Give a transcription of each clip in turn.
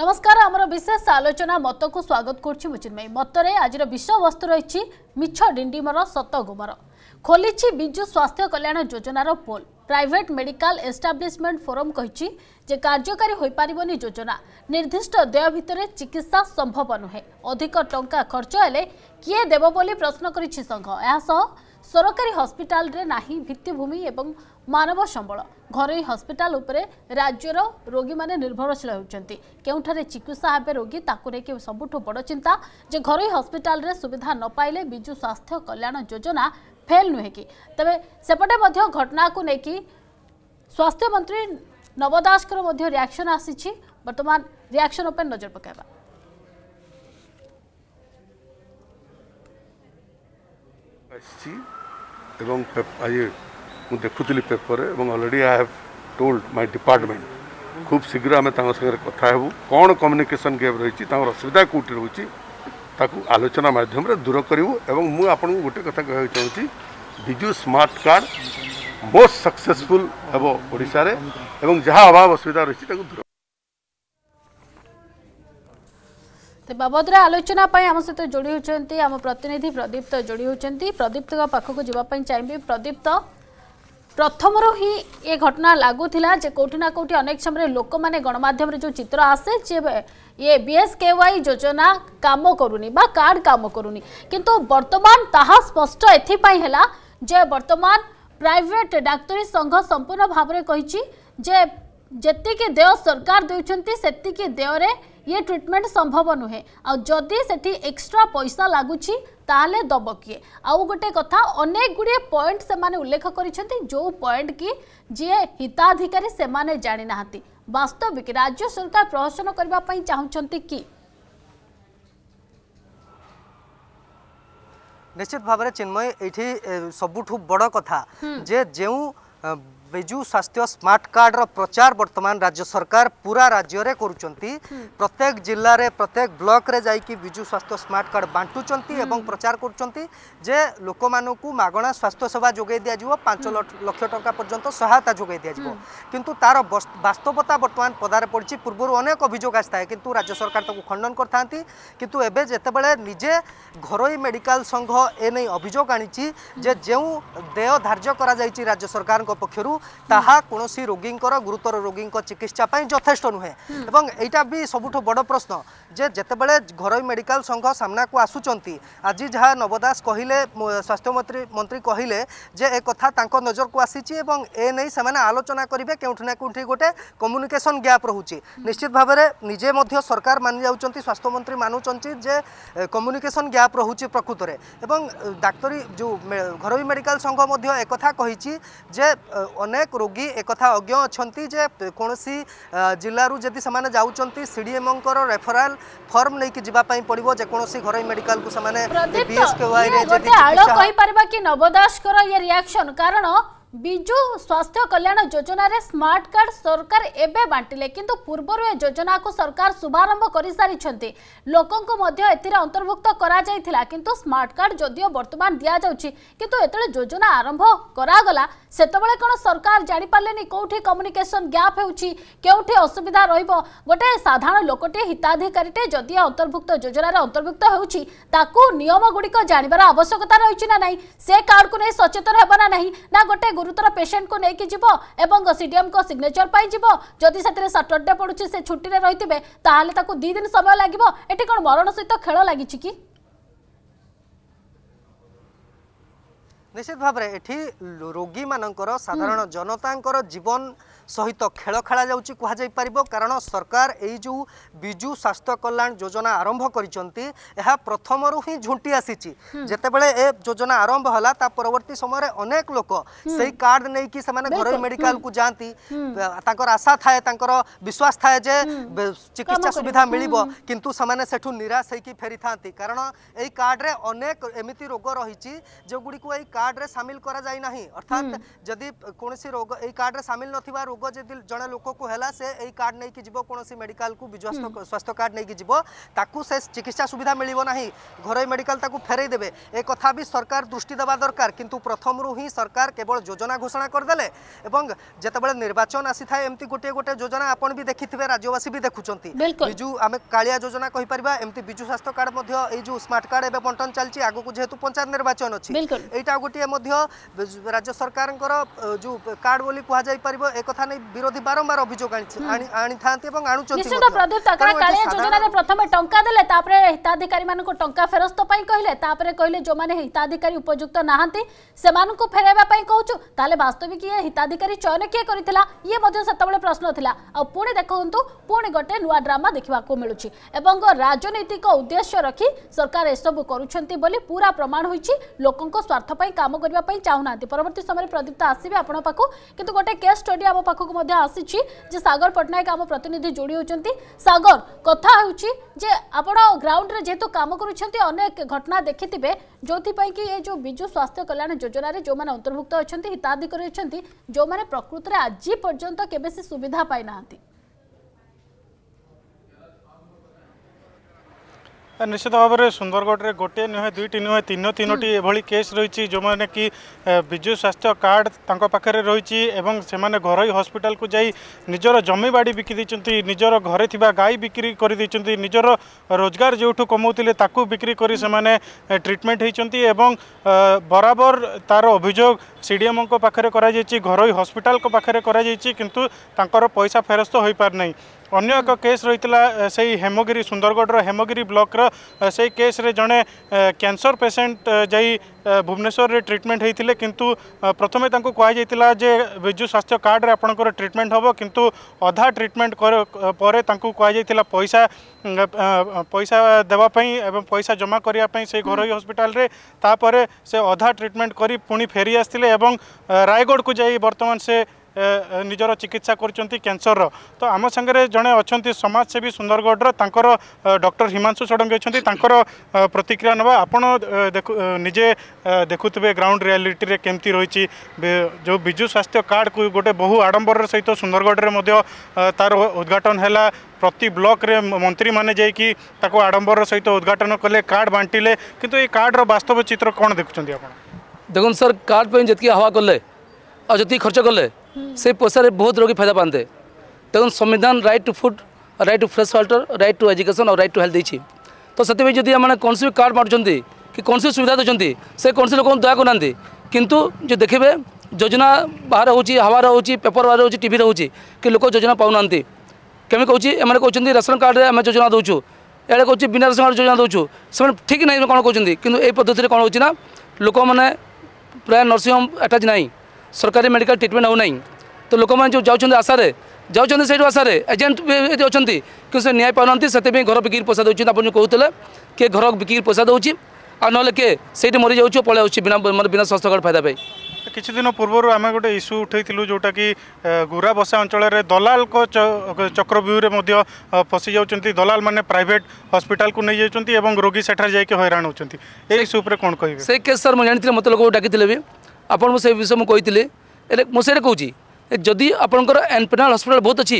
নমস্কার আমার বিশেষ আলোচনা মতকু স্বাগত করছি মু চিন্ময়ী মতরে আজর বিষয়বস্তু রয়েছে মিছ ডিডিমর সত গোমর খোলিছি বিজু স্বাস্থ্য কল্যাণ যোজনার পোল প্রাইভেট মেডিকাল এস্টাব্লিশমেন্ট ফোরম কহিছি যে কার্যকারী হয়েপারিবনি যোজনা নির্দিষ্ট দেয় ভিতরে চিকিৎসা সম্ভব নুহে অধিক টঙ্কা খরচ হলে কিয়ে দেব বলে প্রশ্ন করেছি সংঘ এসব ସରକାରୀ ହସ୍ପିଟାଲରେ ନାହିଁ ଭିତ୍ତିଭୂମି ଏବଂ ମାନବ ସମ୍ବଳ ଘରୋଇ ହସ୍ପିଟାଲ ଉପରେ ରାଜ୍ୟର ରୋଗୀମାନେ ନିର୍ଭରଶୀଳ ହେଉଛନ୍ତି କେଉଁଠାରେ ଚିକିତ୍ସା ହେବେ ରୋଗୀ ତାକୁ ନେଇକି ସବୁଠୁ ବଡ଼ ଚିନ୍ତା ଯେ ଘରୋଇ ହସ୍ପିଟାଲରେ ସୁବିଧା ନ ପାଇଲେ ବିଜୁ ସ୍ୱାସ୍ଥ୍ୟ କଲ୍ୟାଣ ଯୋଜନା ଫେଲ୍ ନୁହେଁ କି ତେବେ ସେପଟେ ମଧ୍ୟ ଘଟଣାକୁ ନେଇକି ସ୍ୱାସ୍ଥ୍ୟମନ୍ତ୍ରୀ ନବ ଦାସଙ୍କର ମଧ୍ୟ ରିଆକ୍ସନ୍ ଆସିଛି ବର୍ତ୍ତମାନ ରିଆକ୍ସନ୍ ଉପରେ ନଜର ପକାଇବା ଆସିଛି এবং পে আমি দেখো দিলি পেপারে এবং already I have told my department খুব শীঘ্র আমি তང་ সঙ্গ কথা হব কোন কমিউনিকেশন গ্যাপ রইছি তাৰ অসুবিধা কোট রইছি তাকু আলোচনা মাধ্যমৰে দূৰ কৰিম আৰু মই আপোনাক গুটে কথা ক'হৈ চাওঁছি বিজু স্মার্ট কার্ড বহুত সাকসেসফুল হ'ব ওড়িশাৰে আৰু য'হা অভাব অসুবিধা রইছি তাকু বাবদরে আলোচনা আম সহ যোড়ি হচ্ছেন আম প্রতিনিধি প্রদীপ্ত যোড়ি হচ্ছেন প্রদীপ্ত পাখক যা চাইবি প্রদীপ্ত প্রথমর হি এ ঘটনা লাগুলা যে কোটি না কোটি অনেক সময় লোক মানে গণমাধ্যমে যে চিত্র আসে যে ইয়ে বিএসকেওয়াই যোজনা কাম করুনি বা কার্ড কাম করুনি কিন্তু বর্তমান তাহা স্পষ্ট এথিপাই হেলা যে বর্তমান প্রাইভেট ডাক্তারী সংঘ সম্পূর্ণ ভাবে কইছি যে যেতিকি দেয় সরকার দেউছন্তি সেতিকি দেয়রে ये ट्रिटमेंट संभव नुहे आदि से एक्सट्रा पैसा लगुच दब किए आउ गोटे कथा अनेक गुड़े पॉइंट से उल्लेख कर जो पॉइंट की जी हिताधिकारी से जाणिना वास्तविक राज्य सरकार प्रहसन करने चाहते कि निश्चित भाव चिन्मय ये बड़ कथा जे जो विजु स्वास्थ्य स्मार्ट कार्ड रो प्रचार वर्तमान राज्य सरकार पूरा राज्य रे करूचंती हम्म। प्रत्येक जिल्ला रे प्रत्येक ब्लॉक रे जाई कि विजु स्वास्थ्य स्मार्ट कार्ड बांटूचंती हम्म। एवं प्रचार करूचंती जे लोकमानो को मागणा स्वास्थ्य सेवा जोगे दिया जीवो 5 हम्म। लाख टका पर्यंत सहायता जोगे दिया जीवो किंतु तार वास्तवता वर्तमान पदार पडची पूर्वर अनेक अभिजोग आस्थाए किंतु राज्य सरकार तको खंडन करथांती किंतु एबे जेते बळे निजे घरोई मेडिकल संघ एने अभिजोग आनीची जे जेउ देय धार्य करा जाईची राज्य सरकार को पक्षरू ତାହା କୌଣସି ରୋଗୀଙ୍କର ଗୁରୁତର ରୋଗୀଙ୍କ ଚିକିତ୍ସା ପାଇଁ ଯଥେଷ୍ଟ ନୁହେଁ ଏବଂ ଏଇଟା ବି ସବୁଠୁ ବଡ଼ ପ୍ରଶ୍ନ ଯେ ଯେତେବେଳେ ଘରୋଇ ମେଡ଼ିକାଲ ସଂଘ ସାମ୍ନାକୁ ଆସୁଛନ୍ତି ଆଜି ଯାହା ନବ ଦାସ କହିଲେ ସ୍ୱାସ୍ଥ୍ୟମନ୍ତ୍ରୀ ମନ୍ତ୍ରୀ କହିଲେ ଯେ ଏ କଥା ତାଙ୍କ ନଜରକୁ ଆସିଛି ଏବଂ ଏ ନେଇ ସେମାନେ ଆଲୋଚନା କରିବେ କେଉଁଠି ନା କେଉଁଠି ଗୋଟେ କମ୍ୟୁନିକେସନ୍ ଗ୍ୟାପ୍ ରହୁଛି ନିଶ୍ଚିତ ଭାବରେ ନିଜେ ମଧ୍ୟ ସରକାର ମାନି ଯାଉଛନ୍ତି ସ୍ୱାସ୍ଥ୍ୟମନ୍ତ୍ରୀ ମାନୁଛନ୍ତି ଯେ କମ୍ୟୁନିକେସନ୍ ଗ୍ୟାପ୍ ରହୁଛି ପ୍ରକୃତରେ ଏବଂ ଡାକ୍ତରୀ ଯେଉଁ ଘରୋଇ ମେଡ଼ିକାଲ ସଂଘ ମଧ୍ୟ ଏକଥା କହିଛି ଯେ ଅନେକ ରୋଗୀ ଏକଥା ଅଜ୍ଞ ଅଛନ୍ତି ଯେ କୌଣସି ଜିଲ୍ଲାରୁ ଯଦି ସେମାନେ ଯାଉଛନ୍ତି ସିଡିଏମ୍ଓଙ୍କର ରେଫରାଲ ଫର୍ମ ନେଇକି ଯିବା ପାଇଁ ପଡ଼ିବ ଯେକୌଣସି ଘରୋଇ ମେଡିକାଲକୁ ସେମାନେ କହିପାରିବା କି ନବ ଦାସଙ୍କର ଇଏ ରିଆକ୍ସନ କାରଣ विजु स्वास्थ्य कल्याण योजन स्मार्ट कार्ड सरकार एवं बांटिले कि पूर्व यह योजना को सरकार शुभारंभ कर सारी लोकों अंतर्भुक्त कर स्मार्ट कार्ड जदिव बर्तमान दि जाऊँ योजना आरंभ करागला कौन सरकार जापारे कौटि कम्युनिकेसन ग्याप होसुविधा रोटे साधारण लोकटे हिताधिकारीटे जदि अंतर्भुक्त योजन अंतर्भुक्त होमगुड़िक जानवर आवश्यकता रही से कार्ड को नहीं सचेतन होना ना गोटे গুরুতর পেসেন্টকে নিয়ে যাব এবং সিডিএম সিগনেচর পাই যাব যদি সেতরে স্যাটরডে পড়ুছে সে ছুটিরে রয়েছে তাহলে তাকে দুই দিন সময় লাগিব এটি কোণ মরণ সহিত খেল লাগিছে কি নিশ্চিত ভাবে এটি রোগী মানকর সাধারণ জনতাঙ্কর জীবন सहित खेल खेला जापर कारण सरकार यू विजु स्वास्थ्य कल्याण योजना आरंभ कर प्रथम रू ही झुंटी आसी हम्म। जितेबले योजना आरंभ है परवर्त समय अनेक लोक से कार्ड नहीं कि घर मेडिकल को जाती आशा थाए विश्वास थाए जे चिकित्सा सुविधा मिल किंतु से निराश हो फेरी था कारण यही में अनेक एमती रोग रही जो गुड़ी कार्ड्रे सामिल करा अर्थात जदि कौन रोग यार्ड कार्ड्रे सामिल न रोग रोग जी जड़े लोक को है से यही कार्ड नहीं जीव कौन मेडिकाल को विजु स्वास्थ्य कार्ड नहीं जीव ताकू से चिकित्सा सुविधा मिलना ना घर मेडिकल फेरईदे ए कथा भी सरकार दृष्टि देवा दरकार कितु प्रथम रू ही सरकार केवल योजना घोषणा करदे और जितेबाला निर्वाचन आसी था एमती गोटे गोटे योजना आप भी देखि राज्यवासी भी देखुं विजु आम काोजना योजना कहीपर एमती विजु स्वास्थ्य कार्ड ये जो स्मार्ट कार्ड एवं बंटन चलती आगे जेहतु पंचायत निर्वाचन अच्छी यहाँ गोटे राज्य सरकार जो कार्ड बोली कह जापर एक विरोधी बारंबार अभियोग हिताधिकारी मानको फेरस्त कहले कहले जो माने हिताधिकारी उपयुक्त नाहंती सेमानको फेरेबा वास्तविक ये हिताधिकारी चयन के करितला ये मध्ये प्रश्न थिला पुणे देखंतु पुणे गटे नुवा ड्रामा देखबा को मिलुची एवं उद्देश्य रखी सरकार ए सब करूछंती प्रमाण होईची लोकंको स्वार्थ पई काम करबा पई परवर्ती समय प्रदीप्त आसीबे आपन पाकू किंतु केस स्टडी आबो ପାଖକୁ ମଧ୍ୟ ଆସିଛି ଯେ ସାଗର ପଟ୍ଟନାୟକ ଆମ ପ୍ରତିନିଧି ଯୋଡ଼ି ହେଉଛନ୍ତି ସାଗର କଥା ହେଉଛି ଯେ ଆପଣ ଗ୍ରାଉଣ୍ଡରେ ଯେହେତୁ କାମ କରୁଛନ୍ତି ଅନେକ ଘଟଣା ଦେଖିଥିବେ ଯେଉଁଥିପାଇଁ କି ଏ ଯେଉଁ ବିଜୁ ସ୍ୱାସ୍ଥ୍ୟ କଲ୍ୟାଣ ଯୋଜନାରେ ଯେଉଁମାନେ ଅନ୍ତର୍ଭୁକ୍ତ ଅଛନ୍ତି ହିତାଧିକାରୀ ଅଛନ୍ତି ଯେଉଁମାନେ ପ୍ରକୃତରେ ଆଜି ପର୍ଯ୍ୟନ୍ତ କେବେ ସେ ସୁବିଧା ପାଇନାହାନ୍ତି ନିଶ୍ଚିତ ଭାବରେ ସୁନ୍ଦରଗଡ଼ରେ ଗୋଟିଏ ନୁହେଁ ଦୁଇଟି ନୁହେଁ ତିନି ତିନୋଟି ଏଭଳି କେସ୍ ରହିଛି ଯେଉଁମାନେ କି ବିଜୁ ସ୍ୱାସ୍ଥ୍ୟ କାର୍ଡ଼ ତାଙ୍କ ପାଖରେ ରହିଛି ଏବଂ ସେମାନେ ଘରୋଇ ହସ୍ପିଟାଲକୁ ଯାଇ ନିଜର ଜମିବାଡ଼ି ବିକି ଦେଇଛନ୍ତି ନିଜର ଘରେ ଥିବା ଗାଈ ବିକ୍ରି କରିଦେଇଛନ୍ତି ନିଜର ରୋଜଗାର ଯେଉଁଠୁ କମାଉଥିଲେ ତାକୁ ବିକ୍ରି କରି ସେମାନେ ଟ୍ରିଟମେଣ୍ଟ ହୋଇଛନ୍ତି ଏବଂ ବରାବର ତାର ଅଭିଯୋଗ ସିଡିଏମ୍ଓଙ୍କ ପାଖରେ କରାଯାଇଛି ଘରୋଇ ହସ୍ପିଟାଲଙ୍କ ପାଖରେ କରାଯାଇଛି କିନ୍ତୁ ତାଙ୍କର ପଇସା ଫେରସ୍ତ ହୋଇପାରିନାହିଁ अन्य एक केस रही से हेमगिरी सुंदरगढ़ हेमगिरी ब्लक्र से केस्रे जड़े कैंसर पेसेंट जा भुवनेश्वर से ट्रिटमेंट होते कि प्रथम कहला जजु स्वास्थ्य कार्ड्रे आपंकर ट्रिटमेंट हे कि अधा ट्रिटमेंट पर कहला पैसा पैसा देवाई पैसा जमा करने से घर हस्पिटाल तापर से अधा ट्रिटमेंट कर पुणी फेरी आसते रायगढ़ को जा बर्तमान से ନିଜର ଚିକିତ୍ସା କରୁଛନ୍ତି କ୍ୟାନ୍ସରର ତ ଆମ ସାଙ୍ଗରେ ଜଣେ ଅଛନ୍ତି ସମାଜସେବୀ ସୁନ୍ଦରଗଡ଼ର ତାଙ୍କର ଡକ୍ଟର ହିମାଂଶୁ ଷଡ଼ଙ୍ଗୀ ଅଛନ୍ତି ତାଙ୍କର ପ୍ରତିକ୍ରିୟା ନେବା ଆପଣ ଦେଖୁ ନିଜେ ଦେଖୁଥିବେ ଗ୍ରାଉଣ୍ଡ ରିଆଲିଟିରେ କେମିତି ରହିଛି ଯେଉଁ ବିଜୁ ସ୍ୱାସ୍ଥ୍ୟ କାର୍ଡ଼କୁ ଗୋଟେ ବହୁ ଆଡ଼ମ୍ବରର ସହିତ ସୁନ୍ଦରଗଡ଼ରେ ମଧ୍ୟ ତାର ଉଦ୍ଘାଟନ ହେଲା ପ୍ରତି ବ୍ଲକରେ ମନ୍ତ୍ରୀମାନେ ଯାଇକି ତାକୁ ଆଡ଼ମ୍ବରର ସହିତ ଉଦ୍ଘାଟନ କଲେ କାର୍ଡ଼ ବାଣ୍ଟିଲେ କିନ୍ତୁ ଏ କାର୍ଡ଼ର ବାସ୍ତବ ଚିତ୍ର କ'ଣ ଦେଖୁଛନ୍ତି ଆପଣ ଦେଖନ୍ତୁ ସାର୍ କାର୍ଡ଼ ପାଇଁ ଯେତିକି ଆହ୍ୱା କଲେ ଆଉ ଯେତିକି ଖର୍ଚ୍ଚ କଲେ সেই পয়সারে বহুত রোগী ফায়দা পাতে তেমন সংবিধান right to food right to fresh water right to education আর রাইট টু হেল্থ দিয়েছি তো ସେଥିପାଇଁ ଯଦି ଆମେ କୌଣସି ବି କାର୍ଡ଼ ବାଣ୍ଟୁଛନ୍ତି କି କୌଣସି ସୁବିଧା ଦେଉଛନ୍ତି ସେ କୌଣସି ଲୋକଙ୍କୁ ଦୟା କରୁନାହାନ୍ତି କିନ୍ତୁ ଯେଉଁ ଦେଖିବେ ଯୋଜନା ବାହାର ହେଉଛି ହାୱାର ହେଉଛି ପେପର ବାହାର ହେଉଛି ଟିଭି ରହୁଛି କି ଲୋକ ଯୋଜନା ପାଉନାହାନ୍ତି କେମିତି କହୁଛି ଏମାନେ କହୁଛନ୍ତି ରାସନ କାର୍ଡ଼ରେ ଆମେ ଯୋଜନା ଦେଉଛୁ ଏଆଡ଼େ କହୁଛି ବିନା ରାସନ କାର୍ଡ଼ ଯୋଜନା ଦେଉଛୁ ସେମାନେ ଠିକ୍ ନାହିଁ କ'ଣ କହୁଛନ୍ତି କିନ୍ତୁ ଏଇ ପଦ୍ଧତିରେ କ'ଣ ହେଉଛି ନା ଲୋକମାନେ ପ୍ରାୟ ନର୍ସିଂ ହୋମ୍ ଆଟାଚ୍ ନାହିଁ सरकारी मेडिकल ट्रिटमेंट होना तो लोक मैंने जो जाऊँ आशार जाऊँ से आशार एजेंट भी अच्छा कि न्याय पा ना से घर बिकी पैसा जो कहते किए घर बिकी पैसा आ ना किए से मरी जा पलि मैं बिना स्वास्थ्य कार्ड फायदा पाई किद पूर्व आम गोटे इश्यू उठेल जोटा कि गुरा बसा अंचल दलाल चक्रव्यूर में फसी जा दलाल मैंने प्राइट हस्पिटाल को नहीं जाती रोगी सेठार जाकि हईरा होती इश्यू कौन कह के सर मुझे जानते मतलब लोग डाकते भी ଆପଣଙ୍କୁ ସେ ବିଷୟ ମୁଁ କହିଥିଲି ହେଲେ ମୁଁ ସେଇଟା କହୁଛି ଯଦି ଆପଣଙ୍କର ପେନାଲ୍ ହସ୍ପିଟାଲ୍ ବହୁତ ଅଛି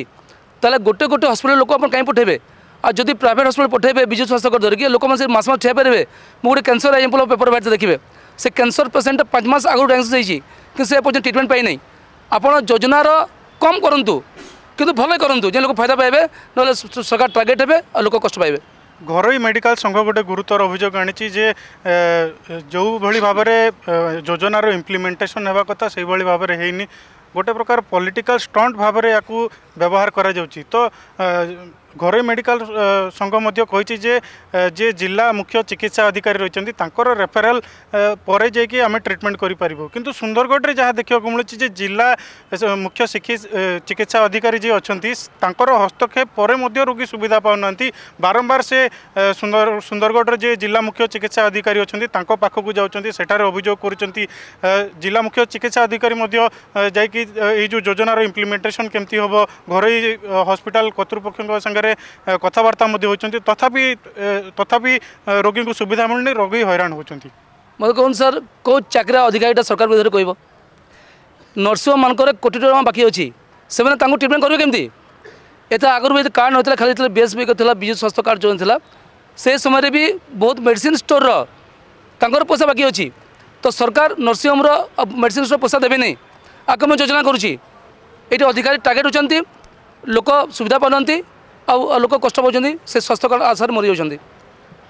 ତାହେଲେ ଗୋଟେ ଗୋଟେ ହସ୍ପିଟାଲ୍ ଲୋକ ଆପଣ କାହିଁ ପଠାଇବେ ଆଉ ଯଦି ପ୍ରାଇଭେଟ୍ ହସ୍ପିଟାଲ ପଠାଇବେ ବିଜୁ ସ୍ୱାସ୍ଥ୍ୟ କରି ଧରିକି ଲୋକମାନେ ସେ ମାସ ମାସ ଠିଆ ପାରିବେ ମୁଁ ଗୋଟେ କ୍ୟାନ୍ସର ଏକ୍ସାମ୍ପଲ୍ ପେପର୍ ବାହାରିଛି ଦେଖିବେ ସେ କ୍ୟାନ୍ସର ପେସେଣ୍ଟ ପାଞ୍ଚ ମାସ ଆଗରୁ ଡାଇଗ୍ନୋସିସ୍ ହେଇଛି କିନ୍ତୁ ସେ ପର୍ଯ୍ୟନ୍ତ ଟ୍ରିଟମେଣ୍ଟ ପାଇନାହିଁ ଆପଣ ଯୋଜନାର କମ୍ କରନ୍ତୁ କିନ୍ତୁ ଭଲ କରନ୍ତୁ ଯେ ଲୋକ ଫାଇଦା ପାଇବେ ନହେଲେ ସରକାର ଟାର୍ଗେଟ୍ ହେବେ ଆଉ ଲୋକ କଷ୍ଟ ପାଇବେ ঘরোই মেডিকাল সংঘ গোটে গুরুতর অভিযোগ আনিছি যে যেভাবে ভাবে যোজনার ইমপ্লিমেন্টেসন হওয়া কথা সেইভাবে ভাবে হয়নি গোটে প্রকার পলিটিকাল ষ্টন্ট ভাবে ইয়াকু ব্যবহার করা যাচ্ছে তো ଘରୋଇ ମେଡ଼ିକାଲ ସଂଘ ମଧ୍ୟ କହିଛି ଯେ ଯିଏ ଜିଲ୍ଲା ମୁଖ୍ୟ ଚିକିତ୍ସା ଅଧିକାରୀ ରହିଛନ୍ତି ତାଙ୍କର ରେଫେରାଲ ପରେ ଯାଇକି ଆମେ ଟ୍ରିଟମେଣ୍ଟ କରିପାରିବୁ କିନ୍ତୁ ସୁନ୍ଦରଗଡ଼ରେ ଯାହା ଦେଖିବାକୁ ମିଳୁଛି ଯେ ଜିଲ୍ଲା ମୁଖ୍ୟ ଚିକିତ୍ସା ଅଧିକାରୀ ଯିଏ ଅଛନ୍ତି ତାଙ୍କର ହସ୍ତକ୍ଷେପ ପରେ ମଧ୍ୟ ରୋଗୀ ସୁବିଧା ପାଉନାହାନ୍ତି ବାରମ୍ବାର ସେ ସୁନ୍ଦର ସୁନ୍ଦରଗଡ଼ର ଯିଏ ଜିଲ୍ଲା ମୁଖ୍ୟ ଚିକିତ୍ସା ଅଧିକାରୀ ଅଛନ୍ତି ତାଙ୍କ ପାଖକୁ ଯାଉଛନ୍ତି ସେଠାରେ ଅଭିଯୋଗ କରୁଛନ୍ତି ଜିଲ୍ଲା ମୁଖ୍ୟ ଚିକିତ୍ସା ଅଧିକାରୀ ମଧ୍ୟ ଯାଇକି ଏଇ ଯେଉଁ ଯୋଜନାର ଇମ୍ପ୍ଲିମେଣ୍ଟେସନ୍ କେମିତି ହେବ ଘରୋଇ ହସ୍ପିଟାଲ କର୍ତ୍ତୃପକ୍ଷଙ୍କ ସାଙ୍ଗରେ জায়গায় কথাবার্তা হচ্ছেন তথাপি তথাপি রোগী সুবিধা মিলুনি রোগী হইরাণ হচ্ছেন মতো কুহ স্যার কেউ চাকরি অধিকারীটা সরকার বিরোধে কহব নর্সিং মানকর কোটি টাকা বাকি অছি সে ট্রিটমেন্ট করবে কেমি এতে আগর কার্ড নথিলা খালি বিএসপি লা বিজু স্বাস্থ্য কার্ড যোন লা সেই সময় বি বহুত মেডিসিন স্টোর তাঁর পয়সা বাকি অছি তো সরকার নর্সিংহোমর মেডিসিন স্টোর পয়সা দেবে না আকমন যোজনা করুছি এটি অধিকারী টার্গেট হচ্ছেন লোক সুবিধা পাঁচ आक कष्ट से स्वास्थ्य कार्ड आशार मरी जाते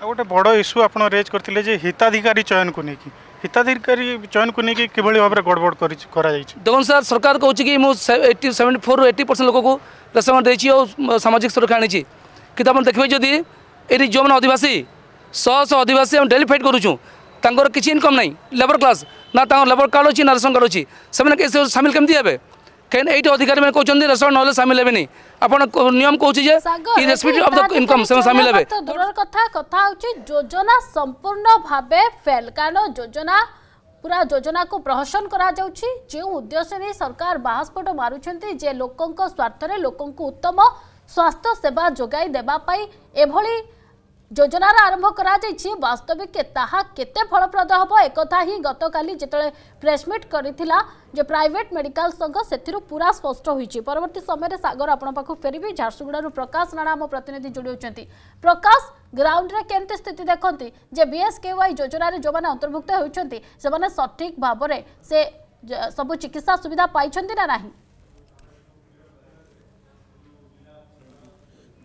गोटे बड़ इश्यू आप रेज करते हिताधिकारी चयन को लेकिन हिताधिकारी चयन को लेकिन किभ भाव में गड़बड़ कर देखो सर सरकार कहूँ कि सेवेन्टी फोर रू एट्टी परसेंट लोक को रेसन कार्ड देखिए सामाजिक सुरक्षा आनी कि आप देखिए जदि ये जो मैंने अदिवासी शह शह अदिवासी डेली फाइट करुँचुँ किसी इनकम नहीं लेबर क्लास ना तर लेबर कार्ड अच्छी ना रेसन कार्ड अच्छी से सामिल कमी हे କାହିଁକି ନା ଏଇଠି ଅଧିକାର ମାନେ କହୁଛନ୍ତି ରେସନ୍ ନହେଲେ ସାମିଲ ହେବେନି ଆପଣ ନିୟମ କହୁଛି ଯେ in respect of the income ସେମାନେ ସାମିଲ ହେବେ ଦୂରର କଥା କଥା ହେଉଛି ଯୋଜନା ସମ୍ପୂର୍ଣ୍ଣ ଭାବେ ଫେଲ୍ କାରଣ ଯୋଜନା ପୁରା ଯୋଜନାକୁ ପ୍ରହସନ କରାଯାଉଛି ଯେଉଁ ଉଦ୍ଦେଶ୍ୟ ନେଇ ସରକାର ବାହାସ୍ଫୋଟ ମାରୁଛନ୍ତି ଯେ ଲୋକଙ୍କ ସ୍ୱାର୍ଥରେ ଲୋକଙ୍କୁ ଉତ୍ତମ ସ୍ୱାସ୍ଥ୍ୟ ସେବା ଯୋଗାଇ ଦେବା ପାଇଁ ଏଭଳି ଯୋଜନାର ଆରମ୍ଭ କରାଯାଇଛି ବାସ୍ତବିକ ତାହା କେତେ ଫଳପ୍ରଦ ହେବ ଏକଥା ହିଁ ଗତକାଲି ଯେତେବେଳେ ପ୍ରେସମିଟ୍ କରିଥିଲା ଯେ ପ୍ରାଇଭେଟ୍ ମେଡିକାଲ ସଂଘ ସେଥିରୁ ପୁରା ସ୍ପଷ୍ଟ ହୋଇଛି ପରବର୍ତ୍ତୀ ସମୟରେ ସାଗର ଆପଣଙ୍କ ପାଖକୁ ଫେରିବି ଝାରସୁଗୁଡ଼ାରୁ ପ୍ରକାଶ ରାଣା ଆମ ପ୍ରତିନିଧି ଯୋଡ଼ି ହେଉଛନ୍ତି ପ୍ରକାଶ ଗ୍ରାଉଣ୍ଡରେ କେମିତି ସ୍ଥିତି ଦେଖନ୍ତି ଯେ ବିଏସ୍କେୱାଇ ଯୋଜନାରେ ଯେଉଁମାନେ ଅନ୍ତର୍ଭୁକ୍ତ ହେଉଛନ୍ତି ସେମାନେ ସଠିକ୍ ଭାବରେ ସେ ସବୁ ଚିକିତ୍ସା ସୁବିଧା ପାଇଛନ୍ତି ନା ନାହିଁ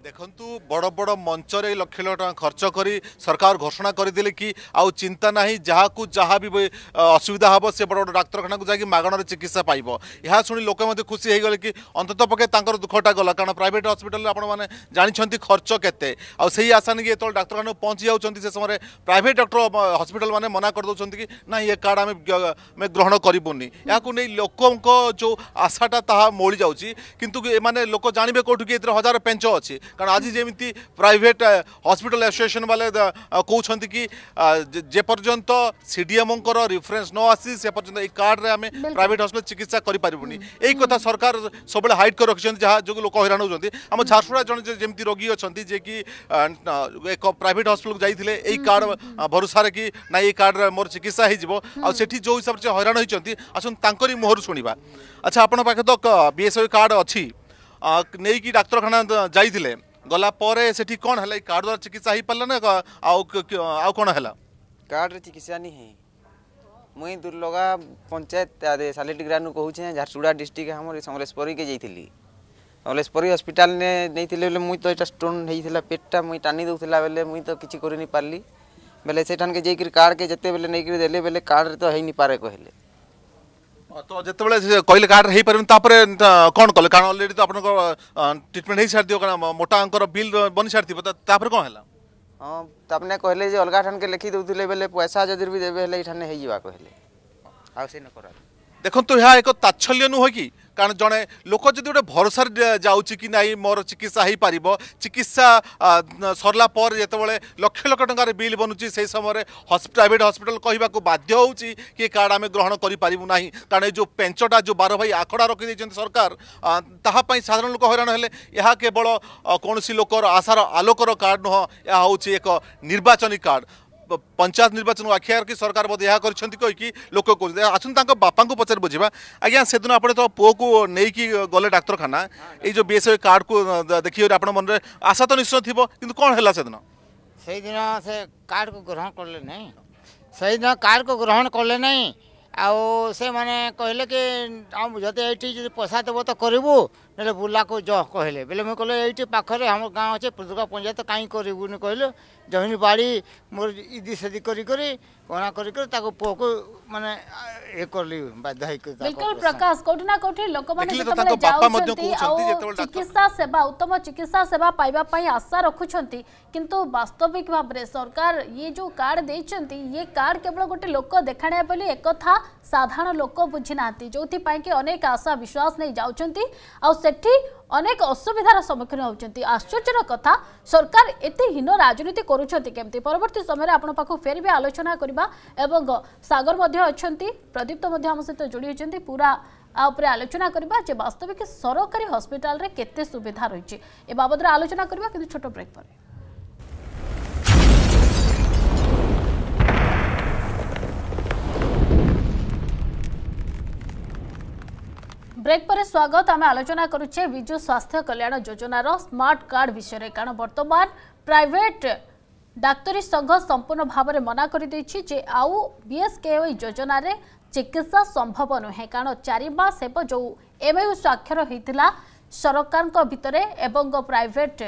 দেখন্তু বড় বড় মঞ্চরে লক্ষ লক্ষ টাকা খরচ করে সরকার ঘোষণা করে দিলে কি আউ চিন্তা না যাহাকু যা বি অসুবিধা হব সে বড় বড় ডাক্তারখানা যাই মাগণার চিকিৎসা পাইব এহা শুনে লোক মধ্যে খুশি হয়ে গেলে কি অন্তত পক্ষে তাঁর দুঃখটা গলা কারণ প্রাইভেট হসপিটাল আপনার জাঁচান খরচ কেত আউ সেই আশা নিয়ে যেত ডাক্তারখানা পৌঁছি যাচ্ছেন সে সময় প্রাইভেট ডক্টর হসপিটাল মানে মনা করেদেছেন কি না এ কার্ড আমি আমি গ্রহণ করবুনি এখন লোক যে আশাটা তাহা মরি যাচ্ছি কিন্তু এমানে লোক জাঁবে কোটি কি এতে হাজার পেঞ্চ অ কারণ আজ যেমি প্রাইভেট হসপিটাল আসোসিয়েসন বা কৌন কি যে পর্যন্ত সিডিএমঙ্কর রিফরেন্স ন আসি সে পর্যন্ত এই কার্ডে আমি প্রাইভেট হসপিটাল চিকিৎসা করে পারবুনি এই কথা সরকার সবুলে হাইড করে রাখছেন যা যোগ লোক হইরাণ হচ্ছেন আমার ঝারসুড়া জন যেমি রোগী অনেক যে কি এক প্রাইভেট হসপিটাল যাইলে এই কার্ড ভরসার কি না এই কার্ডে মোট চিকিৎসা হয়ে যাব সেটি যে হিসাবে হইরাণ হয়েছেন আসুন তাঁকরি মুহর শুণবা আচ্ছা আপনার পাখে তো বিএসএফ কার্ড অনেক नहीं कि डाक्तखाना जाते गलापर कौन है कार्ड द्वारा चिकित्सा हो पारा कौन है कार्ड रिकित्सा नहीं मुई दुर्लगा पंचायत सालेटी ग्रांड कहे झारसुगुड़ा डिस्ट्रिक्ट आम हाँ, समलेश्वरी के जाती समलेश्वरी हस्पिटाल नहीं मुई तो यहाँ स्टोन होता है पेटा मुई टाणी दूसरा बेले मुई तो किसी करनी पार्ली बोले सेठान के कार्ड के जिते बेले नहीं देखे कार्ड तो है पारे कहले ତ ଯେତେବେଳେ କହିଲେ କାର୍ଡ ହେଇପାରିବନି ତାପରେ କ'ଣ କଲେ କାରଣ ଅଲରେଡ଼ି ତ ଆପଣଙ୍କ ଟ୍ରିଟମେଣ୍ଟ ହେଇସାରିଥିବ କାରଣ ମୋଟାଙ୍କର ବିଲ୍ ବନିସାରିଥିବ ତାପରେ କ'ଣ ହେଲା ହଁ ତାପରେ କହିଲେ ଯେ ଅଲଗା ଠାନକେ ଲେଖି ଦେଉଥିଲେ ବେଲେ ପଇସା ଯଦି ବି ଦେବେ ହେଲେ ଏଇଠାନେ ହେଇଯିବା କହିଲେ ଆଉ ସେ ନ କର ଦେଖନ୍ତୁ ଏହା ଏକ ତାଚ୍ଛଲ୍ୟ ନୁହେଁ କି কারণ জনে লোক যদি গোটে ভরসার যাচ্ছি কি না মোর চিকিৎসা হয়ে পার চিকিৎসা সরলা পরে যেতবে লক্ষ লক্ষ টাকার বিল বনুছি সেই সময় প্রাইভেট হসপিটাল কহবাক বাধ্য হচ্ছে কি কার্ড আমি গ্রহণ করে পারু না কারণ এই যে পেঞ্চটা যে বার ভাই আখড়া রকি দিয়েছেন সরকার তাহাপাই সাধারণ লোক হইরাণ হলে ଏହା କେବଳ କୌଣସି ଲୋକର ଆଶାର ଆଲୋକର କାର୍ଡ଼ ନୁହଁ ଏହା ହେଉଛି ଏକ ନିର୍ବାଚନୀ କାର୍ଡ଼ পঞ্চায়েত নির্বাচন আখি রাখি সরকার বোধ এ করছেন কী লোক কৌন আসুন তাঁর বাপা পচার বুঝবা আজ্ঞা সেদিন আপনার তো পুকু নেই গলে ডাক্তারখানা এই যে বিএসএফ কার্ড কু দেখি আপনার মনে আশা তো নিশ্চয় থাকবে কিন্তু কম হল সেদিন সেইদিন সে কার্ড কু গ্রহণ করলে না সেইদিন কার্ড কু গ্রহণ করলে না আসে ସେମାନେ কি যদি এইটি যদি পয়সা দেব তো করবু ना बुला को जह कहले बोले मुझे कहे ये पाखे आम गाँव अच्छे पुदुका पंचायत कहीं करूँ कहल जमीन बाड़ी मोर इदि सेदि करी कर पुह को मैंने ये कली बाध्य प्रकाश कौटिना कौटि लोक चिकित्सा सेवा उत्तम चिकित्सा सेवा पाइबा आशा रखुं किंतु सरकार ये जो कार्ड देखते ये कार्ड केवल गोटे लोक देखाणे एक ସାଧାରଣ ଲୋକ ବୁଝିନାହାନ୍ତି ଯେଉଁଥିପାଇଁ କି ଅନେକ ଆଶା ବିଶ୍ୱାସ ନେଇ ଯାଉଛନ୍ତି ଆଉ ସେଠି ଅନେକ ଅସୁବିଧାର ସମ୍ମୁଖୀନ ହେଉଛନ୍ତି ଆଶ୍ଚର୍ଯ୍ୟର କଥା ସରକାର ଏତେ ହୀନ ରାଜନୀତି କରୁଛନ୍ତି କେମିତି ପରବର୍ତ୍ତୀ ସମୟରେ ଆପଣଙ୍କ ପାଖକୁ ଫେରିବେ ଆଲୋଚନା କରିବା ଏବଂ ସାଗର ମଧ୍ୟ ଅଛନ୍ତି ପ୍ରଦୀପ୍ତ ମଧ୍ୟ ଆମ ସହିତ ଯୋଡ଼ି ହୋଇଛନ୍ତି ପୁରା આ ઉપર આલોચના કરવા જે વાસ્તવિક સરકારી હસ્પિટાલ કેતે સુવિધા રહી એ બાબતરે આલોચના કરવા કિંતુ છોટ બ્રેક પર ବ୍ରେକ୍ ପରେ ସ୍ୱାଗତ ଆମେ ଆଲୋଚନା କରୁଛେ ବିଜୁ ସ୍ୱାସ୍ଥ୍ୟ କଲ୍ୟାଣ ଯୋଜନାର ସ୍ମାର୍ଟ କାର୍ଡ ବିଷୟରେ କାରଣ ବର୍ତ୍ତମାନ ପ୍ରାଇଭେଟ୍ ଡାକ୍ତରୀ ସଂଘ ସମ୍ପୂର୍ଣ୍ଣ ଭାବରେ ମନା କରିଦେଇଛି ଯେ ଆଉ ବିଏସ୍କେଓ ଯୋଜନାରେ ଚିକିତ୍ସା ସମ୍ଭବ ନୁହେଁ କାରଣ ଚାରି ମାସ ହେବ ଯେଉଁ ଏମ୍ଏ ସ୍ୱାକ୍ଷର ହୋଇଥିଲା ସରକାରଙ୍କ ଭିତରେ ଏବଂ ପ୍ରାଇଭେଟ୍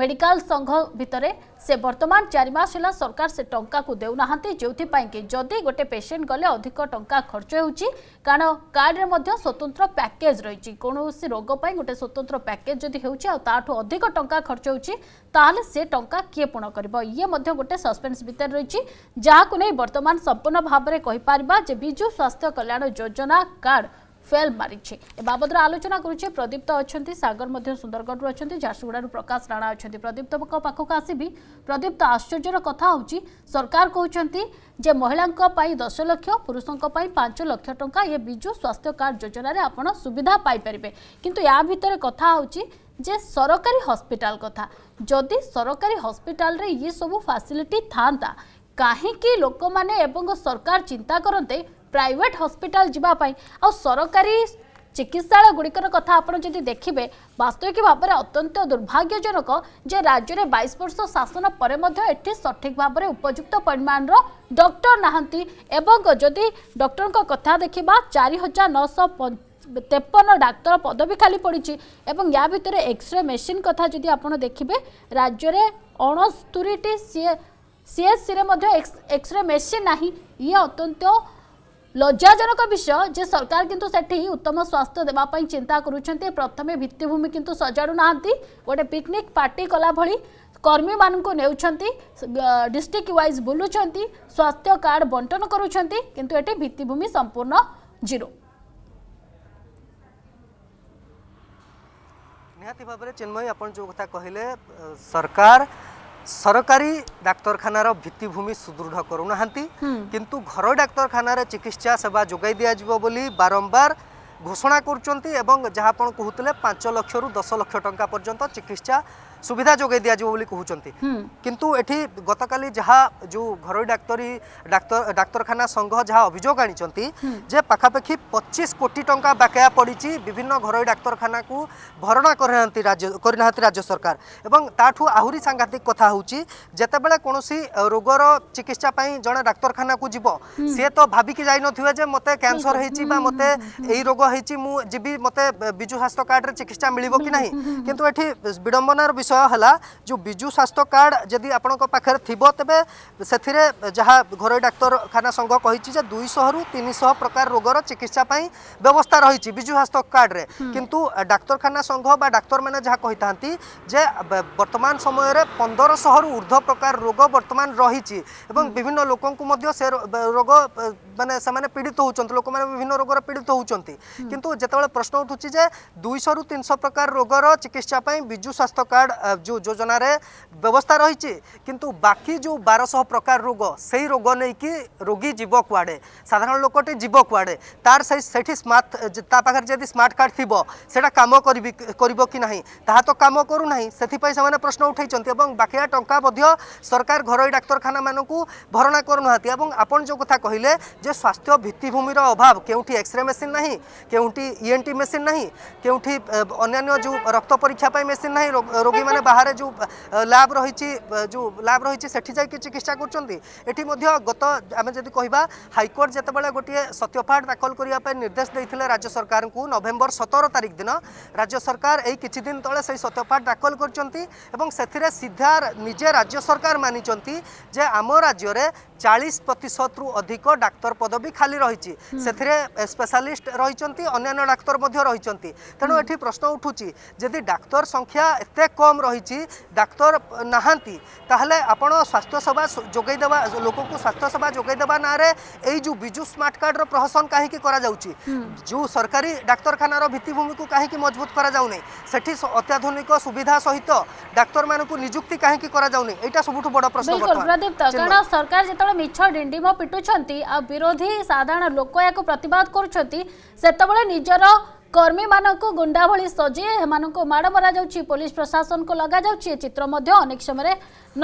ମେଡିକାଲ ସଂଘ ଭିତରେ ସେ ବର୍ତ୍ତମାନ ଚାରି ମାସ ହେଲା ସରକାର ସେ ଟଙ୍କାକୁ ଦେଉନାହାନ୍ତି ଯେଉଁଥିପାଇଁକି ଯଦି ଗୋଟେ ପେସେଣ୍ଟ ଗଲେ ଅଧିକ ଟଙ୍କା ଖର୍ଚ୍ଚ ହେଉଛି କାରଣ କାର୍ଡ଼ରେ ମଧ୍ୟ ସ୍ୱତନ୍ତ୍ର ପ୍ୟାକେଜ୍ ରହିଛି କୌଣସି ରୋଗ ପାଇଁ ଗୋଟେ ସ୍ୱତନ୍ତ୍ର ପ୍ୟାକେଜ୍ ଯଦି ହେଉଛି ଆଉ ତାଠୁ ଅଧିକ ଟଙ୍କା ଖର୍ଚ୍ଚ ହେଉଛି ତାହେଲେ ସେ ଟଙ୍କା କିଏ ପୂରଣ କରିବ ଇଏ ମଧ୍ୟ ଗୋଟେ ସସ୍ପେନ୍ସ ଭିତରେ ରହିଛି ଯାହାକୁ ନେଇ ବର୍ତ୍ତମାନ ସମ୍ପୂର୍ଣ୍ଣ ଭାବରେ କହିପାରିବା ଯେ ବିଜୁ ସ୍ୱାସ୍ଥ୍ୟ କଲ୍ୟାଣ ଯୋଜନା କାର୍ଡ଼ ফেল মারিছে এ বাবদরে আলোচনা করুছে প্রদীপ্ত অনেক সাগর মধ্যে সুন্দরগড়ু অনেক ঝারসুগুড়ার প্রকাশ রাণা অনেক প্রদীপ্তক পাখক আসবি প্রদীপ্ত আশ্চর্যর কথা হচ্ছে সরকার কুমার যে মহিলা দশ লক্ষ পুরুষ পাঁচ লক্ষ টঙ্কা এ বিজু স্বাস্থ্য কার্ড যোজনার আপনার সুবিধা পাইপারে কিন্তু ইয়া ভিতরে কথা হচ্ছে যে সরকারি হসপিটাল কথা যদি সরকারি হসপিটালে ইয়ে সবু ফ্যাসিলিটি থাকে কী লোক মানে এবং সরকার চিন্তা করতে প্রাইভেট হসপিটাল যাওয়া আ সরকারি চিকিৎসালয় গুড়িকর কথা আপনার যদি দেখবে বাস্তবিক ভাবে অত্যন্ত দুর্ভাগ্যজনক যে রাজ্যের বাইশ বর্ষ শাসন পরে এটি সঠিক ভাবে উপযুক্ত পরিমাণর ডক্টর না এবং যদি ডক্টর কথা দেখা চারি হাজার নশ তেপন ডাক্তার পদবী খালি পড়ছে এবং ইয়া ভিতরে এক্সরে মেসিন কথা যদি আপনার দেখবে রাজ্যের অণস্তুরিটি সিএসসি রে এক্সরে মেসিন না ইয়ে অত্যন্ত लज्जाजनक विषय जे सरकार किंतु सेठी उत्तम स्वास्थ्य देवाई चिंता करूँ प्रथम भित्तिमि कि सजाड़ू ना गोटे पिकनिक पार्टी कला भाई कर्मी मानक ने डिस्ट्रिक्ट व्वज बुलूं स्वास्थ्य कार्ड बंटन करुंतु ये भित्तिमि संपूर्ण जीरो निहाती भाव में चिन्मयी जो कथा कहले सरकार ସରକାରୀ ଡାକ୍ତରଖାନାର ଭିତ୍ତିଭୂମି ସୁଦୃଢ଼ କରୁନାହାନ୍ତି କିନ୍ତୁ ଘରୋଇ ଡାକ୍ତରଖାନାରେ ଚିକିତ୍ସା ସେବା ଯୋଗାଇ ଦିଆଯିବ ବୋଲି ବାରମ୍ବାର ଘୋଷଣା କରୁଛନ୍ତି ଏବଂ ଯାହା ଆପଣ କହୁଥିଲେ ପାଞ୍ଚ ଲକ୍ଷରୁ ଦଶ ଲକ୍ଷ ଟଙ୍କା ପର୍ଯ୍ୟନ୍ତ ଚିକିତ୍ସା সুবিধা যোগাই দিয়া যাব বলে কুচি কিন্তু এটি গতকালি যা যে ঘর ডাক্তারী ডাক্তারখানা সংঘ যা অভিযোগ আনিছেন যে পাখাপাখি পঁচিশ কোটি টঙ্কা বাকেয়া পড়ছে বিভিন্ন ঘর ডাক্তারখানা ভরণা করে না রাজ্য সরকার এবং তাঠু আহরি সাংঘাতিক কথা হচ্ছে যেতবে কোণী রোগর চিকিৎসা পাই জন ডাক্তারখানা কু যাব সে তো ভাবিকি যাই নথিবে যে মতো ক্যানসর হয়েছি বা মতো এই রোগ হয়েছি মু যাবি মতো বিজু স্বাস্থ্য কার্ডে চিকিৎসা মিলব কি না কিন্তু এটি বিড়ম্বনার বিষয় विषय है जो विजु स्वास्थ्य कार्ड जदि आपखे थी तेज से जहाँ घर डाक्तखाना संघ कही दुईश रु तीन शह प्रकार रोग चिकित्सापी व्यवस्था रही विजु स्वास्थ्य कार्ड में कितु डाक्तखाना संघ व डाक्तर मैंने जहाँ कही था बर्तमान समय पंदरश रु ऊर्ध प्रकार रोग बर्तमान रही विभिन्न लोक रोग मानने पीड़ित होती लोक मैंने विभिन्न रोग पीड़ित होती कितु प्रश्न उठू दुई रु तीन शह प्रकार रोग चिकित्सापी विजु स्वास्थ्य कार्ड जो योजनार व्यवस्था रही किंतु बाकी जो बारश प्रकार रोग से रोग नहीं कि रोगी जीव कुआड़े साधारण लोकटे जीव कुआड़े तार से स्मार्ट ता पाखे स्मार्ट कार्ड थी सेटा कम कर कि ना ता तो कम करूना से प्रश्न उठाई बाकी टा सरकार घर डाक्तखाना मानक भरणा करूना आपन जो कथा कहले स्वास्थ्य भित्तिभूमिर अभाव केउठी एक्सरे मेसीन ना केउठी टी मेसीन ना केउठी अन्न्य जो रक्त परीक्षा मेसीन ना रोगी ମାନେ ବାହାରେ ଯେଉଁ ଲ୍ୟାବ୍ ରହିଛି ଯେଉଁ ଲ୍ୟାବ୍ ରହିଛି ସେଠି ଯାଇକି ଚିକିତ୍ସା କରୁଛନ୍ତି ଏଠି ମଧ୍ୟ ଗତ ଆମେ ଯଦି କହିବା ହାଇକୋର୍ଟ ଯେତେବେଳେ ଗୋଟିଏ ସତ୍ୟପାଠ ଦାଖଲ କରିବା ପାଇଁ ନିର୍ଦ୍ଦେଶ ଦେଇଥିଲେ ରାଜ୍ୟ ସରକାରଙ୍କୁ ନଭେମ୍ବର ସତର ତାରିଖ ଦିନ ରାଜ୍ୟ ସରକାର ଏଇ କିଛି ଦିନ ତଳେ ସେଇ ସତ୍ୟପାଠ ଦାଖଲ କରିଛନ୍ତି ଏବଂ ସେଥିରେ ସିଧା ନିଜେ ରାଜ୍ୟ ସରକାର ମାନିଛନ୍ତି ଯେ ଆମ ରାଜ୍ୟରେ ଚାଳିଶ ପ୍ରତିଶତରୁ ଅଧିକ ଡାକ୍ତର ପଦବୀ ଖାଲି ରହିଛି ସେଥିରେ ସ୍ପେଶାଲିଷ୍ଟ ରହିଛନ୍ତି ଅନ୍ୟାନ୍ୟ ଡାକ୍ତର ମଧ୍ୟ ରହିଛନ୍ତି ତେଣୁ ଏଠି ପ୍ରଶ୍ନ ଉଠୁଛି ଯଦି ଡାକ୍ତର ସଂଖ୍ୟା ଏତେ କମ୍ प्रॉब्लम रही डाक्तर नहांती स्वास्थ्य सेवा जोगेदे लोक को स्वास्थ्य सेवा जोगेदे ना जो विजु स्मार्ट कार्ड रहसन कहीं जो सरकारी डाक्तखान भित्तिमि को कहीं मजबूत करेटी अत्याधुनिक सुविधा सहित डाक्तर मान निजुक्ति कहीं सब बड़ प्रश्न सरकार जो मिछ डिंडीम पिटुचार विरोधी साधारण लोक या प्रतवाद करते কর্মী মানুষ গুন্ডা ভি সজে এমন মাড় মরা যাচ্ছে পুলিশ প্রশাসন কু লগা যাচ্ছে এ চিত্র অনেক সময়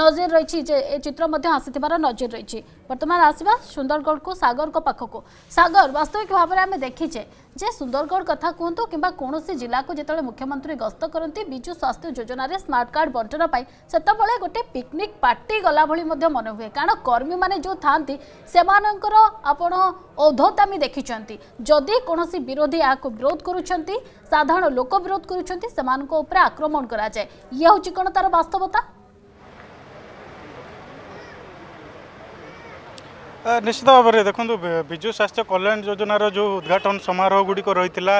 নজর রয়েছে যে এ চিত্র আসিবার নজর রয়েছে বর্তমান আসবা সুন্দরগড় সাগর পাখক সাগর বাস্তবিক ভাবে আমি দেখিছে ଯେ ସୁନ୍ଦରଗଡ଼ କଥା କୁହନ୍ତୁ କିମ୍ବା କୌଣସି ଜିଲ୍ଲାକୁ ଯେତେବେଳେ ମୁଖ୍ୟମନ୍ତ୍ରୀ ଗସ୍ତ କରନ୍ତି ବିଜୁ ସ୍ୱାସ୍ଥ୍ୟ ଯୋଜନାରେ ସ୍ମାର୍ଟ କାର୍ଡ଼ ବଣ୍ଟନ ପାଇଁ ସେତେବେଳେ ଗୋଟେ ପିକନିକ୍ ପାର୍ଟି ଗଲାଭଳି ମଧ୍ୟ ମନେ ହୁଏ କାରଣ କର୍ମୀମାନେ ଯେଉଁ ଥାଆନ୍ତି ସେମାନଙ୍କର ଆପଣ ଔଦ୍ଧତାମୀ ଦେଖିଛନ୍ତି ଯଦି କୌଣସି ବିରୋଧୀ ଏହାକୁ ବିରୋଧ କରୁଛନ୍ତି ସାଧାରଣ ଲୋକ ବିରୋଧ କରୁଛନ୍ତି ସେମାନଙ୍କ ଉପରେ ଆକ୍ରମଣ କରାଯାଏ ଇଏ ହେଉଛି କ'ଣ ତାର ବାସ୍ତବତା ନିଶ୍ଚିତ ଭାବରେ ଦେଖନ୍ତୁ ବିଜୁ ସ୍ୱାସ୍ଥ୍ୟ କଲ୍ୟାଣ ଯୋଜନାର ଯେଉଁ ଉଦ୍ଘାଟନ ସମାରୋହ ଗୁଡ଼ିକ ରହିଥିଲା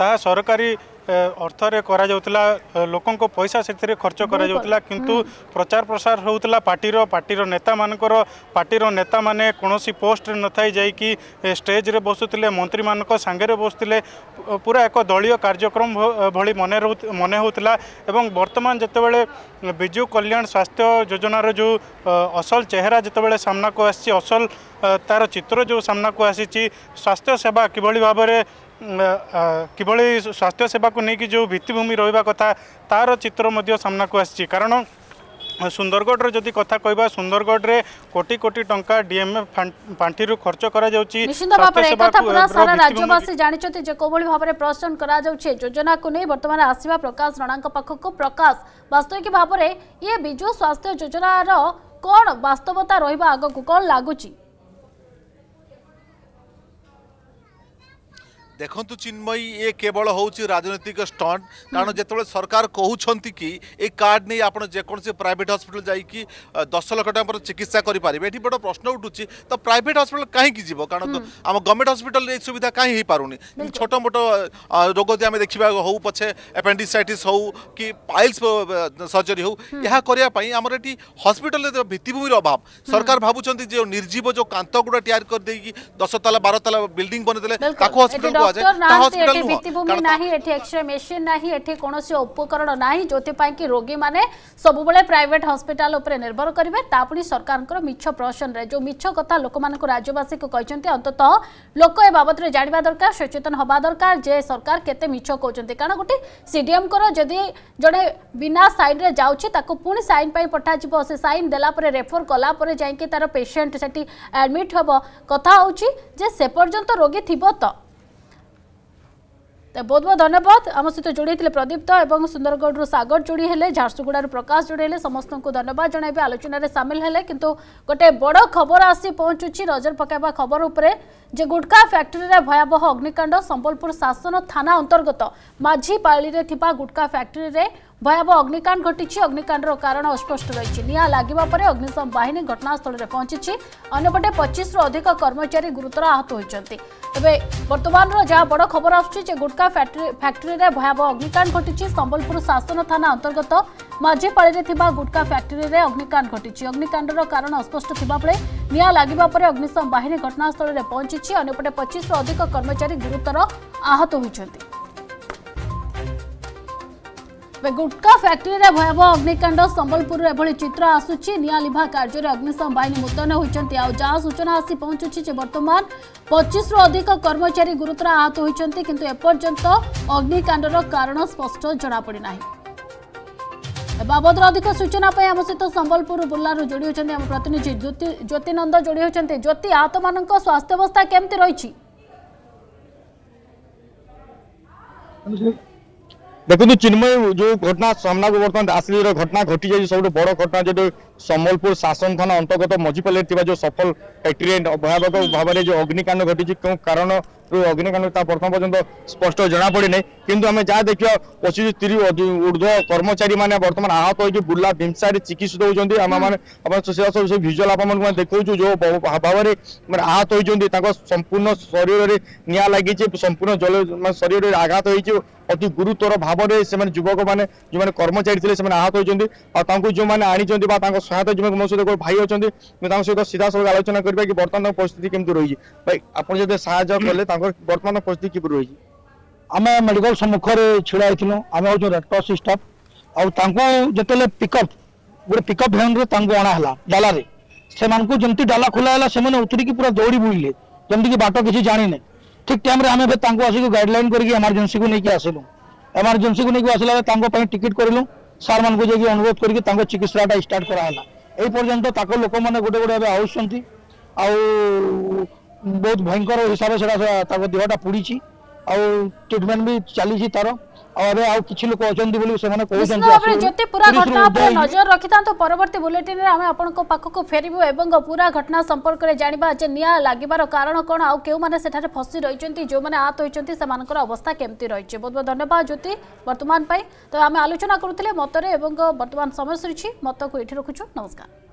ତାହା ସରକାରୀ ଅର୍ଥରେ କରାଯାଉଥିଲା ଲୋକଙ୍କ ପଇସା ସେଥିରେ ଖର୍ଚ୍ଚ କରାଯାଉଥିଲା କିନ୍ତୁ ପ୍ରଚାର ପ୍ରସାର ହେଉଥିଲା ପାର୍ଟିର ପାର୍ଟିର ନେତାମାନଙ୍କର ପାର୍ଟିର ନେତାମାନେ କୌଣସି ପୋଷ୍ଟରେ ନଥାଇ ଯାଇକି ଷ୍ଟେଜ୍ରେ ବସୁଥିଲେ ମନ୍ତ୍ରୀମାନଙ୍କ ସାଙ୍ଗରେ ବସୁଥିଲେ ପୁରା ଏକ ଦଳୀୟ କାର୍ଯ୍ୟକ୍ରମ ଭଳି ମନେ ମନେ ହେଉଥିଲା ଏବଂ ବର୍ତ୍ତମାନ ଯେତେବେଳେ ବିଜୁ କଲ୍ୟାଣ ସ୍ୱାସ୍ଥ୍ୟ ଯୋଜନାର ଯେଉଁ ଅସଲ ଚେହେରା ଯେତେବେଳେ ସାମ୍ନାକୁ ଆସିଛି ଅସଲ ତାର ଚିତ୍ର ଯେଉଁ ସାମ୍ନାକୁ ଆସିଛି ସ୍ୱାସ୍ଥ୍ୟ ସେବା କିଭଳି ଭାବରେ କିଭଳି ସ୍ୱାସ୍ଥ୍ୟ ସେବାକୁ ନେଇକି ଯେଉଁ ଭିତ୍ତିଭୂମି ରହିବା କଥା ତାର ଚିତ୍ର ମଧ୍ୟ ସାମ୍ନାକୁ ଆସିଛି କାରଣ ସୁନ୍ଦରଗଡ଼ର ଯଦି କଥା କହିବା ସୁନ୍ଦରଗଡ଼ରେ କୋଟି କୋଟି ଟଙ୍କା ଡିଏମ୍ଏ ପାଣ୍ଠିରୁ ଖର୍ଚ୍ଚ କରାଯାଉଛି ନିଶ୍ଚିତ ଭାବରେ ଏକଥା ପୁରା ସାରା ରାଜ୍ୟବାସୀ ଜାଣିଛନ୍ତି ଯେ କୋଭଳି ଭାବରେ ପ୍ରଶ୍ନ କରାଯାଉଛି ଯୋଜନାକୁ ନେଇ ବର୍ତ୍ତମାନ ଆସିବା ପ୍ରକାଶ ରଣାଙ୍କ ପାଖକୁ ପ୍ରକାଶ ବାସ୍ତବିକ ଭାବରେ ଇଏ ବିଜୁ ସ୍ୱାସ୍ଥ୍ୟ ଯୋଜନାର କ'ଣ ବାସ୍ତବତା ରହିବା ଆଗକୁ କ'ଣ ଲାଗୁଛି ଦେଖନ୍ତୁ ଚିନ୍ମୟୀ ଏ କେବଳ ହେଉଛି ରାଜନୈତିକ ଷ୍ଟଣ୍ଟ କାରଣ ଯେତେବେଳେ ସରକାର କହୁଛନ୍ତି କି ଏ କାର୍ଡ଼ ନେଇ ଆପଣ ଯେକୌଣସି ପ୍ରାଇଭେଟ୍ ହସ୍ପିଟାଲ ଯାଇକି ଦଶ ଲକ୍ଷ ଟଙ୍କା ପରେ ଚିକିତ୍ସା କରିପାରିବେ ଏଠି ବଡ଼ ପ୍ରଶ୍ନ ଉଠୁଛି ତ ପ୍ରାଇଭେଟ୍ ହସ୍ପିଟାଲ କାହିଁକି ଯିବ କାରଣ ଆମ ଗଭର୍ଣ୍ଣମେଣ୍ଟ ହସ୍ପିଟାଲରେ ଏ ସୁବିଧା କାହିଁ ହେଇପାରୁନି ଛୋଟ ମୋଟ ରୋଗ ଯଦି ଆମେ ଦେଖିବା ହଉ ପଛେ ଆପେଣ୍ଡିସାଇଟିସ୍ ହଉ କି ପାଇଲ୍ସ ସର୍ଜରୀ ହଉ ଏହା କରିବା ପାଇଁ ଆମର ଏଠି ହସ୍ପିଟାଲରେ ଭିତ୍ତିଭୂମିର ଅଭାବ ସରକାର ଭାବୁଛନ୍ତି ଯେ ନିର୍ଜୀବ ଯେଉଁ କାନ୍ତଗୁଡ଼ା ତିଆରି କରିଦେଇକି ଦଶ ତାଲା ବାର ତାଲା ବିଲ୍ଡିଂ ବନେଇଦେଲେ ତାକୁ ହସ୍ପିଟାଲକୁ କୁହାଯାଏ ହସ୍ପିଟାଲ ନୁହଁ ଭିତ୍ତିଭୂମି ନାହିଁ ଏଠି ଏକ୍ସରେ ମେସିନ୍ ନାହିଁ ଏଠି କୌଣସି ଉପକରଣ ନାହିଁ ଯେଉଁଥିପାଇଁ କି ରୋଗୀମାନେ ସବୁବେଳେ ପ୍ରାଇଭେଟ୍ ହସ୍ପିଟାଲ ଉପରେ ନିର୍ଭର କରିବେ ତା ପୁଣି ସରକାରଙ୍କର ମିଛ ପ୍ରସନରେ ଯେଉଁ ମିଛ କଥା ଲୋକମାନଙ୍କୁ ରାଜ୍ୟବାସୀଙ୍କୁ କହିଛନ୍ତି ଅନ୍ତତଃ ଲୋକ ଏ ବାବଦରେ ଜାଣିବା ଦରକାର ସଚେତନ ହେବା ଦରକାର ଯେ ସରକାର କେତେ ମିଛ କହୁଛନ୍ତି କାରଣ ଗୋଟେ ସିଡିଏମ୍ଙ୍କର ଯଦି ଜଣେ ବିନା ସାଇନ୍ରେ ଯାଉଛି ତାକୁ ପୁଣି ସାଇନ୍ ପାଇଁ ପଠାଯିବ ସେ ସାଇନ୍ ଦେଲା ପରେ ରେଫର କଲା ପରେ ଯାଇକି ତାର ପେସେଣ୍ଟ ସେଠି ଆଡ଼ମିଟ୍ ହେବ କଥା ହେଉଛି ଯେ ସେ ପର୍ଯ୍ୟନ୍ତ ରୋଗୀ ଥିବ ତ ତ ବହୁତ ବହୁତ ଧନ୍ୟବାଦ ଆମ ସହିତ ଯୋଡ଼ିଥିଲେ ପ୍ରଦୀପ୍ତ ଏବଂ ସୁନ୍ଦରଗଡ଼ରୁ ସାଗର ଯୋଡ଼ି ହେଲେ ଝାରସୁଗୁଡ଼ାରୁ ପ୍ରକାଶ ଯୋଡ଼ି ହେଲେ ସମସ୍ତଙ୍କୁ ଧନ୍ୟବାଦ ଜଣାଇବେ ଆଲୋଚନାରେ ସାମିଲ ହେଲେ କିନ୍ତୁ ଗୋଟେ ବଡ଼ ଖବର ଆସି ପହଞ୍ଚୁଛି ନଜର ପକାଇବା ଖବର ଉପରେ ଯେ ଗୁଟକା ଫ୍ୟାକ୍ଟ୍ରିରେ ଭୟାବହ ଅଗ୍ନିକାଣ୍ଡ ସମ୍ବଲପୁର ଶାସନ ଥାନା ଅନ୍ତର୍ଗତ ମାଝିପାଳିରେ ଥିବା ଗୁଟକା ଫ୍ୟାକ୍ଟ୍ରିରେ ভয়াবহ অগ্নিকাণ্ড ঘটিছে অগ্নিকাণ্ডর কারণ অস্পষ্ট রয়েছে নিয়া লাগিবা পরে অগ্নিশম বাহিনী ঘটনাস্থলে পৌঁছিছে অন্যপটে পঁচিশরু অধিক কর্মচারী গুরুতর আহত হয়েছেন তবে বর্তমানর যা বড় খবর আসছে যে গুটকা ফ্যাক্টরিরে ভয়াবহ অগ্নিকাণ্ড ঘটিছে সম্বলপুর শাসন থানা অন্তর্গত মাঝিপাড়ে গুটকা ফ্যাক্টরিরে অগ্নিকাণ্ড ঘটিছে অগ্নিকাণ্ডর কারণ অস্পষ্ট থাকবে নিয়া লাগিবা পরে অগ্নিশম বাহিনী ঘটনাস্থলে পৌঁছিছে অন্যপটে পঁচিশরু অধিক কর্মচারী গুরুতর আহত হয়েছেন ଗୁଟ୍କା ଫ୍ୟାକ୍ଟ୍ରିରେ ଭୟାବହ ଅଗ୍ନିକାଣ୍ଡ ସମ୍ବଲପୁରରୁ ଏଭଳି ଚିତ୍ର ଆସୁଛି ନିଆଁ ଲିଭା କାର୍ଯ୍ୟରେ ଅଗ୍ନିଶମ ବାହିନୀ ମୁତୟନ ହୋଇଛନ୍ତି ଆଉ ଯାହା ସୂଚନା ଆସି ପହଞ୍ଚୁଛି ଯେ ବର୍ତ୍ତମାନ ପଚିଶରୁ ଅଧିକ କର୍ମଚାରୀ ଗୁରୁତର ଆହତ ହୋଇଛନ୍ତି କିନ୍ତୁ ଏପର୍ଯ୍ୟନ୍ତ ଅଗ୍ନିକାଣ୍ଡର କାରଣ ସ୍ପଷ୍ଟ ଜଣାପଡ଼ି ନାହିଁ ବାବଦରେ ଅଧିକ ସୂଚନା ପାଇଁ ଆମ ସହିତ ସମ୍ବଲପୁର ବୁର୍ଲାରୁ ଯୋଡ଼ି ହେଉଛନ୍ତି ଆମ ପ୍ରତିନିଧି ଜ୍ୟୋତି ନନ୍ଦ ଯୋଡ଼ି ହେଉଛନ୍ତି ଜ୍ୟୋତି ଆହତମାନଙ୍କ ସ୍ୱାସ୍ଥ୍ୟାବସ୍ଥା କେମିତି ରହିଛି দেখুন চিন্ময় যে ঘটনা সামনাকু বর্তমান আসলির ঘটনা ঘটি যাই সবুঠ বড় ঘটনা যেটা সম্বলপুর শাসন থানা অন্তর্গত মজিপালের থাকা যে সফল ফ্যাক্টরি ভয়াবহ ভাবে যে অগ্নিকাণ্ড ঘটিছে কেউ কারণ অগ্নিকাণ্ড তা প্রথম পর্যন্ত স্পষ্ট জনাপড়ি না কিন্তু আমি যা দেখা পঁচিশ তিরিশ ঊর্ধ্ব কর্মচারী মানে বর্তমান আহত হয়েছে বুর্লা ভীমসারে চিকিৎসিত হচ্ছেন আমার আপনার সেটা সব সে ভিজুয়াল আপনার দেখুছু যে ভাবে মানে আহত হয়েছেন তাঁর সম্পূর্ণ শরীরের নিয়া লাগিছে সম্পূর্ণ জল শরীরের আঘাত হয়েছে অতি গুরুতর ভাবে সে যুবক মানে যে কর্মচারী লে সে আহত হয়েছেন আর তাঁর যে আনিছেন বা তাঁর সহায়তা যুবক মো সহ ভাই অনেক তাঁর সহ সিধা সব আলোচনা করা কি বর্তমান পরিস্থিতি কমিটি রয়েছে ভাই আপনার যদি সাহায্য কলে তাঁর বর্তমান পরিস্থিতি কিপর রয়েছে আমি মেডিকাল সম্মুখে ছিড়া হয়েছিল আমি হচ্ছে রেডক্রস স্টাফ ଆଉ ତାଙ୍କୁ গোটে ପିକଅପ୍ ଗୋଟେ ପିକଅପ୍ ଭ୍ୟାନ୍ରେ ତାଙ୍କୁ ଅଣା ହେଲା ଡାଲାରେ ସେମାନଙ୍କୁ ଯେମିତି ଡାଲା ଖୋଲା ହେଲା ସେମାନେ ଉତୁରିକି ପୁରା ଦୌଡ଼ି ବୁଲିଲେ ଯେମିତିକି ବାଟ କିଛି ଜାଣିନେ ଠିକ୍ ଟାଇମ୍ରେ ଆମେ ଏବେ ତାଙ୍କୁ ଆସିକି ଗାଇଡ଼ଲାଇନ୍ କରିକି ଏମର୍ଜେନ୍ସିକୁ ନେଇକି ଆସିଲୁ ଏମର୍ଜେନ୍ସିକୁ ନେଇକି ଆସିଲା ବେଳେ ତାଙ୍କ ପାଇଁ ଟିକେଟ୍ କରିଲୁ ସାର୍ମାନଙ୍କୁ ଯାଇକି ଅନୁରୋଧ କରିକି ତାଙ୍କ ଚିକିତ୍ସାଟା ଷ୍ଟାର୍ଟ କରାହେଲା এই পর্যন্ত তাকে লোক মানে গোটে গোটে এবার আসছেন আউ বহুত ভয়ঙ্কর হিসাবে সেটা তাকে দেহটা পুড়িছি ଆଉ ଟ୍ରିଟମେଣ୍ଟ ବି ଚାଲିଛି ତାର ଆଉ ଆଉ କିଛି ଲୋକ ଅଛନ୍ତି ପୁରା ଘଟଣା ଉପରେ ନଜର ରଖିଥାନ୍ତୁ ପରବର୍ତ୍ତୀ ବୁଲେଟିନରେ ଆମେ ଆପଣଙ୍କ ପାଖକୁ ଫେରିବୁ ଏବଂ ପୁରା ଘଟଣା ସମ୍ପର୍କରେ ଜାଣିବା ଯେ ନିଆଁ ଲାଗିବାର କାରଣ କ'ଣ ଆଉ କେଉଁମାନେ ସେଠାରେ ଫସି ରହିଛନ୍ତି ଯେଉଁମାନେ ଆହତ ହୋଇଛନ୍ତି ସେମାନଙ୍କର ଅବସ୍ଥା କେମିତି ରହିଛି ବହୁତ ବହୁତ ଧନ୍ୟବାଦ ଜ୍ୟୋତି ବର୍ତ୍ତମାନ ପାଇଁ ତ ଆମେ ଆଲୋଚନା କରୁଥିଲେ ମତରେ ଏବଂ ବର୍ତ୍ତମାନ ସମୟ ସରିଛି ମତକୁ ଏଠି ରଖୁଛୁ ନମସ୍କାର